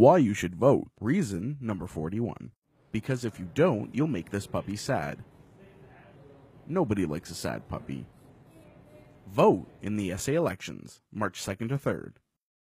Why you should vote. Reason number 41. Because if you don't, you'll make this puppy sad. Nobody likes a sad puppy. Vote in the SA elections, March 2nd to 3rd.